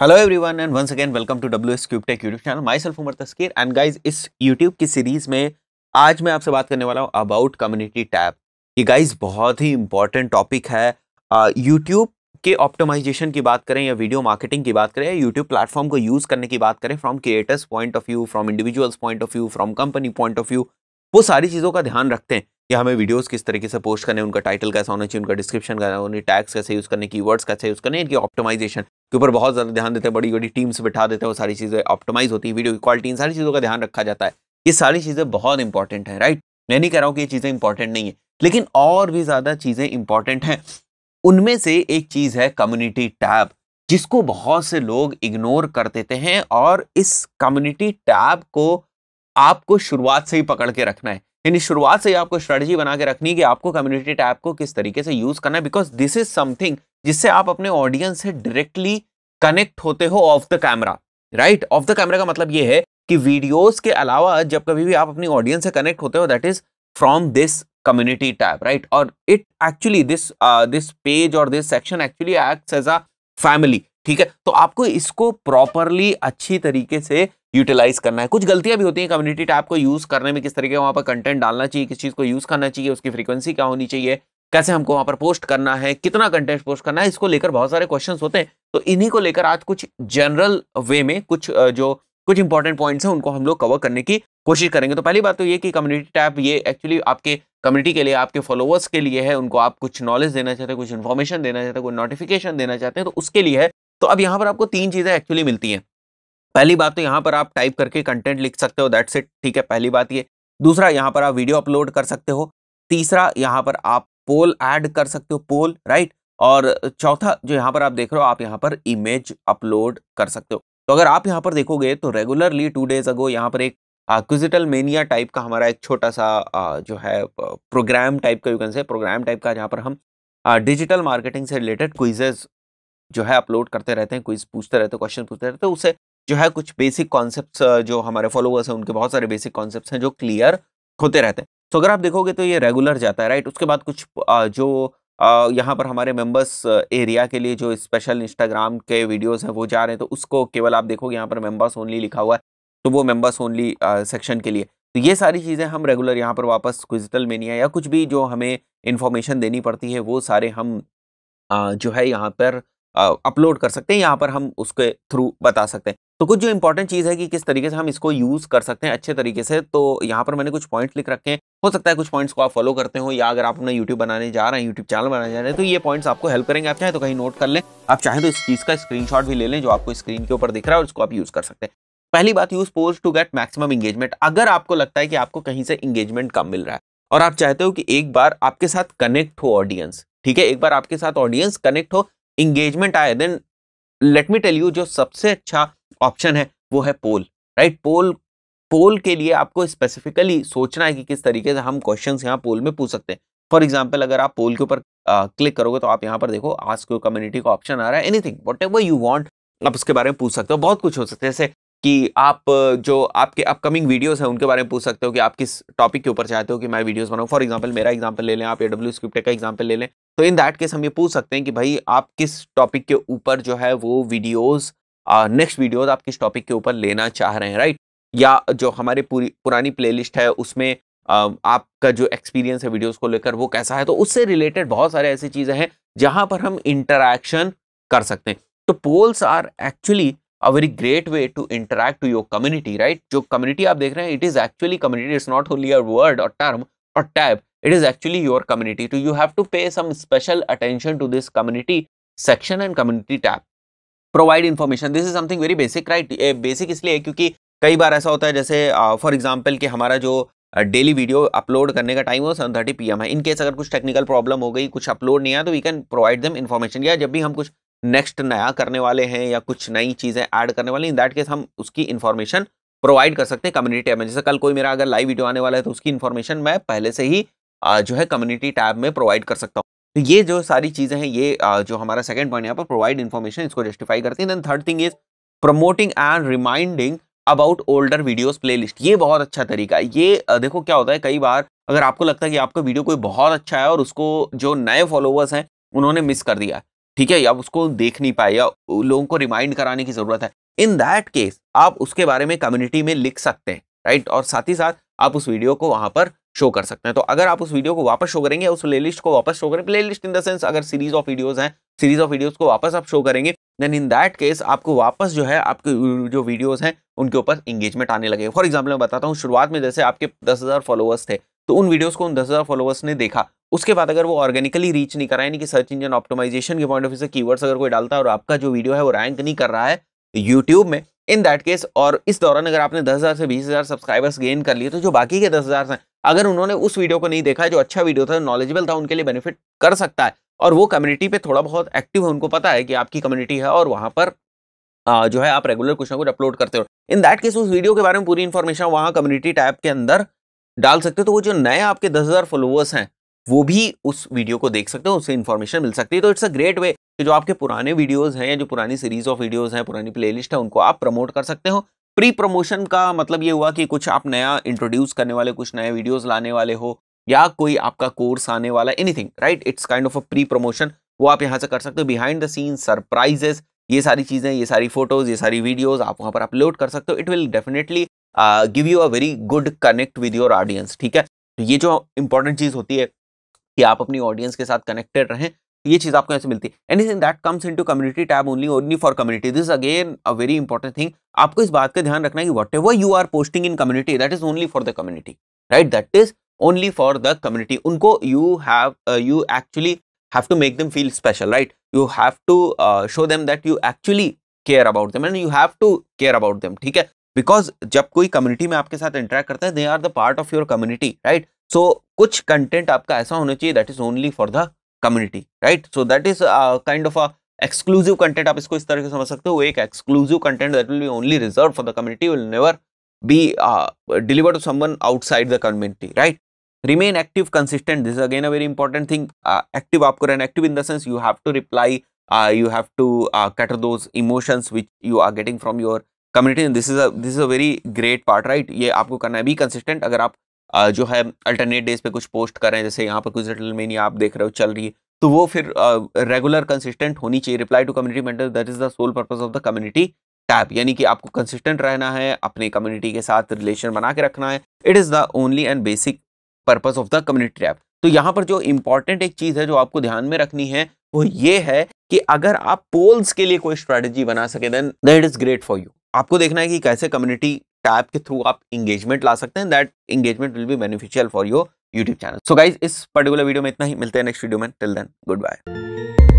hello everyone and once again welcome to W S cube tech YouTube channel myself Umar Taskeer and guys इस YouTube की series में आज मैं आपसे बात करने वाला हूँ अबाउट कम्युनिटी टैब ये गाइज बहुत ही इंपॉर्टेंट टॉपिक है यूट्यूब के ऑप्टिमाइजेशन की बात करें या वीडियो मार्केटिंग की बात करें या यूट्यूब प्लेटफॉर्म को यूज़ करने की बात करें from creators point of view from individuals point of view from company point of view वो सारी चीज़ों का ध्यान रखते हैं कि हमें वीडियोस किस तरीके से पोस्ट करने उनका टाइटल कैसा होना चाहिए उनका डिस्क्रिप्शन कैसा होना टैग्स कैसे यूज़ करने की वर्ड्स कैसे यूज़ करने इनकी ऑप्टोमाइजेशन के ऊपर बहुत ज़्यादा ध्यान देते हैं बड़ी बड़ी टीम्स बिठा देते हैं वो सारी चीज़ें ऑप्टोमाइज होती है वीडियो की क्वालिटी इन सारी चीज़ों का ध्यान रखा जाता है ये सारी चीज़ें बहुत इंपॉर्टेंट हैं राइट मैं नहीं कह रहा हूँ कि ये चीज़ें इंपॉर्टेंट नहीं है लेकिन और भी ज़्यादा चीज़ें इंपॉर्टेंट हैं उनमें से एक चीज़ है कम्युनिटी टैब जिसको बहुत से लोग इग्नोर कर देते हैं और इस कम्युनिटी टैब को आपको शुरुआत से ही पकड़ के रखना है यानी शुरुआत से ही आपको स्ट्रेटजी बना के रखनी है कि आपको कम्युनिटी टैप को किस तरीके से यूज करना है बिकॉज दिस इज समथिंग जिससे आप अपने ऑडियंस से डायरेक्टली कनेक्ट होते हो off the camera right off the camera का मतलब ये है कि वीडियोस के अलावा जब कभी भी आप अपनी ऑडियंस से कनेक्ट होते हो that is from this community tab right और it actually this this page और this section actually acts as a family ठीक है तो आपको इसको प्रॉपरली अच्छी तरीके से यूटिलाइज करना है कुछ गलतियां भी होती हैं कम्युनिटी टैब को यूज़ करने में किस तरीके वहाँ पर कंटेंट डालना चाहिए किस चीज़ को यूज़ करना चाहिए उसकी फ्रीक्वेंसी क्या होनी चाहिए कैसे हमको वहाँ पर पोस्ट करना है कितना कंटेंट पोस्ट करना है इसको लेकर बहुत सारे क्वेश्चन होते हैं तो इन्हीं को लेकर आज कुछ जनरल वे में कुछ जो कुछ इंपॉर्टेंट पॉइंट्स हैं उनको हम लोग कवर करने की कोशिश करेंगे तो पहली बात तो ये कि कम्युनिटी टैप ये एक्चुअली आपके कम्युनिटी के लिए आपके फॉलोअर्स के लिए है उनको आप कुछ नॉलेज देना चाहते हैं कुछ इन्फॉर्मेशन देना चाहते हैं कोई नोटिफिकेशन देना चाहते हैं तो उसके लिए है तो अब यहाँ पर आपको तीन चीज़ें एक्चुअली मिलती हैं पहली बात तो यहाँ पर आप टाइप करके कंटेंट लिख सकते हो दैट्स इट ठीक है पहली बात ये दूसरा यहाँ पर आप वीडियो अपलोड कर सकते हो तीसरा यहाँ पर आप पोल ऐड कर सकते हो पोल राइट और चौथा जो यहाँ पर आप देख रहे हो आप यहाँ पर इमेज अपलोड कर सकते हो तो अगर आप यहाँ पर देखोगे तो रेगुलरली टू डेज अगो यहाँ पर एक क्विजिटल मेनिया टाइप का हमारा एक छोटा सा आ, जो है प्रोग्राम टाइप का you can say program type का जहाँ पर हम डिजिटल मार्केटिंग से रिलेटेड क्विजेज जो है अपलोड करते रहते हैं क्विज पूछते रहते हैं क्वेश्चन पूछते रहते हैं तो उससे जो है कुछ बेसिक कॉन्सेप्ट जो हमारे फॉलोअर्स हैं उनके बहुत सारे बेसिक कॉन्सेप्ट हैं जो क्लियर होते रहते हैं तो अगर आप देखोगे तो ये रेगुलर जाता है राइट उसके बाद कुछ जो यहाँ पर हमारे मेंबर्स एरिया के लिए जो स्पेशल इंस्टाग्राम के वीडियोस हैं वो जा रहे हैं तो उसको केवल आप देखोगे यहाँ पर मेंबर्स ओनली लिखा हुआ है तो वो मेंबर्स ओनली सेक्शन के लिए तो ये सारी चीज़ें हम रेगुलर यहाँ पर वापस क्विजिटल मेनिया या कुछ भी जो हमें इन्फॉर्मेशन देनी पड़ती है वो सारे हम आ, जो है यहाँ पर अपलोड कर सकते हैं यहाँ पर हम उसके थ्रू बता सकते हैं तो कुछ जो इंपॉर्टेंट चीज़ है कि किस तरीके से हम इसको यूज़ कर सकते हैं अच्छे तरीके से तो यहाँ पर मैंने कुछ पॉइंट्स लिख रखे हैं हो सकता है कुछ पॉइंट्स को आप फॉलो करते हो या अगर आप अपना यूट्यूब बनाने जा रहे हैं यूट्यूब चैनल बनाने जा रहे हैं तो ये पॉइंट्स आपको हेल्प करेंगे आप चाहे तो कहीं नोट कर लें आप चाहे तो इस चीज़ का स्क्रीन भी ले लें जो आपको स्क्रीन के ऊपर दिख रहा है और उसको आप यूज़ कर सकते हैं पहली बात use post to get maximum engagement अगर आपको लगता है कि आपको कहीं से इंगेजमेंट कम मिल रहा है और आप चाहते हो कि एक बार आपके साथ कनेक्ट हो ऑडियंस ठीक है एक बार आपके साथ ऑडियंस कनेक्ट हो इंगेजमेंट आए then let me tell you जो सबसे अच्छा ऑप्शन है वो है पोल राइट पोल पोल के लिए आपको स्पेसिफिकली सोचना है कि किस तरीके से हम क्वेश्चन यहाँ पोल में पूछ सकते हैं फॉर एग्जाम्पल अगर आप पोल के ऊपर क्लिक करोगे तो आप यहाँ पर देखो आस्क योर कम्युनिटी का ऑप्शन आ रहा है anything whatever you want आप उसके बारे में पूछ सकते हो बहुत कुछ हो सकते हैं जैसे कि आप जो आपके अपकमिंग वीडियोस हैं उनके बारे में पूछ सकते हो कि आप किस टॉपिक के ऊपर चाहते हो कि मैं वीडियोस बनाऊँ फॉर एग्जांपल मेरा एग्जांपल ले लें आप ए डब्ल्यू स्क्रिप्ट का एग्जांपल ले लें तो इन दैट केस हम ये पूछ सकते हैं कि भाई आप किस टॉपिक के ऊपर जो है वो वीडियोज़ नेक्स्ट वीडियोज़ आप किस टॉपिक के ऊपर लेना चाह रहे हैं राइट या जो हमारे पूरी पुरानी प्ले है उसमें आपका जो एक्सपीरियंस है वीडियोज़ को लेकर वो कैसा है तो उससे रिलेटेड बहुत सारे ऐसी चीज़ें हैं जहाँ पर हम इंटरैक्शन कर सकते हैं तो polls are actually a very great way to interact to your community right जो कम्युनिटी आप देख रहे हैं it is actually community it's not only uh word और term or tab it is actually your community too you have to pay some special attention to this community section and community tab provide information this is something very basic right uh, eh, basic इसलिए क्योंकि कई बार ऐसा होता है जैसे for uh, example कि हमारा जो डेली वीडियो अपलोड करने का टाइम है सेवन थर्टी पी एम है इनकेस अगर कुछ टेक्निकल प्रॉब्लम हो गई कुछ अपलोड नहीं आया तो we can provide them information या जब भी हम कुछ नेक्स्ट नया करने वाले हैं या कुछ नई चीज़ें ऐड करने वाले इन दैट केस हम उसकी इन्फॉर्मेशन प्रोवाइड कर सकते हैं कम्युनिटी टैब में जैसे कल कोई मेरा अगर लाइव वीडियो आने वाला है तो उसकी इन्फॉर्मेशन मैं पहले से ही जो है कम्युनिटी टैब में प्रोवाइड कर सकता हूँ तो ये जो सारी चीज़ें हैं ये जो हमारा सेकेंड पॉइंट यहाँ पर प्रोवाइड इन्फॉर्मेशन इसको जस्टिफाई करती है then third thing is promoting and reminding about older videos playlist ये बहुत अच्छा तरीका है ये देखो क्या होता है कई बार अगर आपको लगता है कि आपका वीडियो कोई बहुत अच्छा है और उसको जो नए फॉलोवर्स हैं उन्होंने मिस कर दिया ठीक है या उसको देख नहीं पाए या लोगों को रिमाइंड कराने की ज़रूरत है इन दैट केस आप उसके बारे में कम्युनिटी में लिख सकते हैं राइट और साथ ही साथ आप उस वीडियो को वहां पर शो कर सकते हैं तो अगर आप उस वीडियो को वापस शो करेंगे उस प्ले लिस्ट को वापस शो करें playlist in the sense अगर सीरीज ऑफ वीडियोज हैं सीरीज ऑफ वीडियोज को वापस आप शो करेंगे देन इन दैट केस आपको वापस जो है आपके जो वीडियोज हैं उनके ऊपर इंगेजमेंट आने लगे फॉर एग्जाम्पल मैं बताता हूँ शुरुआत में जैसे आपके दस हज़ार फॉलोअर्स थे तो उन वीडियोस को उन दस हज़ार फॉलोअर्स ने देखा उसके बाद अगर वो ऑर्गेनिकली रीच नहीं कर रहा है यानी कि सर्च इंजन ऑप्टोमाइजेशन के पॉइंट ऑफ व्यू से कीवर्ड्स अगर कोई डालता है और आपका जो वीडियो है वो रैंक नहीं कर रहा है यूट्यूब में इन दैट केस और इस दौरान अगर आपने 10,000 से 20,000 सब्सक्राइबर्स गेन कर लिए तो जो बाकी के 10,000 हैं अगर उन्होंने उस वीडियो को नहीं देखा जो अच्छा वीडियो था नॉलेजेबल था उनके लिए बेनिफिट कर सकता है और वो कम्युनिटी पे थोड़ा बहुत एक्टिव है उनको पता है कि आपकी कम्युनिटी है और वहाँ पर जो है आप रेगुलर कुछ ना कुछ अपलोड करते हो इन दैट केस उस वीडियो के बारे में पूरी इन्फॉर्मेशन वहाँ कम्युनिटी टैब के अंदर डाल सकते हो तो वो जो नए आपके दस फॉलोअर्स हैं वो भी उस वीडियो को देख सकते हो उससे इन्फॉर्मेशन मिल सकती है तो इट्स अ ग्रेट वे कि जो आपके पुराने वीडियोस हैं या जो पुरानी सीरीज ऑफ वीडियोस हैं पुरानी प्लेलिस्ट है उनको आप प्रमोट कर सकते हो प्री प्रमोशन का मतलब ये हुआ कि कुछ आप नया इंट्रोड्यूस करने वाले कुछ नए वीडियोज़ लाने वाले हो या कोई आपका कोर्स आने वाला anything right it's kind of a pre promotion वो आप यहाँ से कर सकते हो बिहाइंड द सीन सरप्राइजेस ये सारी चीज़ें ये सारी फोटोज ये सारी वीडियोज आप वहाँ पर अपलोड कर सकते हो it will definitely give you a very good connect with your audience ठीक है तो ये जो इंपॉर्टेंट चीज़ होती है कि आप अपनी ऑडियंस के साथ कनेक्टेड रहें ये चीज आपको ऐसे मिलती है anything that comes into community tab only only for community this again a very important thing आपको इस बात का ध्यान रखना है कि whatever you are posting in community that is only for the community right that is only for the community उनको you have you actually have to make them feel special right you have to show them that you actually care about them and you have to care about them ठीक है because जब कोई community में आपके साथ interact करता है they are the part of your community right so कुछ कंटेंट आपका ऐसा होना चाहिए that is only for the community right so that is kind of a exclusive content आप इसको इस तरह से समझ सकते हो एक exclusive content that will be only reserve for the community will never be deliver to someone outside the community right remain active consistent this again a very important thing active आपको रहना active in the sense you have to reply you have to cater those emotions which you are getting from your community this is this is a very great part right ये आपको करना है be consistent अगर आप जो है alternate days पे कुछ पोस्ट कर रहे हैं जैसे यहाँ पर कुछ लिटल आप देख रहे हो चल रही है तो वो फिर रेगुलर uh, कंसिस्टेंट होनी चाहिए reply to community mentor that is the sole purpose of the community tab यानी कि आपको कंसिस्टेंट रहना है अपने कम्युनिटी के साथ रिलेशन बना के रखना है it is the only and basic purpose of the community tab तो यहाँ पर जो इंपॉर्टेंट एक चीज़ है जो आपको ध्यान में रखनी है वो ये है कि अगर आप पोल्स के लिए कोई स्ट्रेटेजी बना सके then that is great for you आपको देखना है कि कैसे कम्युनिटी टैब के थ्रू आप इंगेजमेंट ला सकते हैं that engagement will be beneficial for your YouTube channel so guys इस पर्टिकुलर वीडियो में इतना ही मिलते हैं नेक्स्ट वीडियो में टिल देन गुड बाय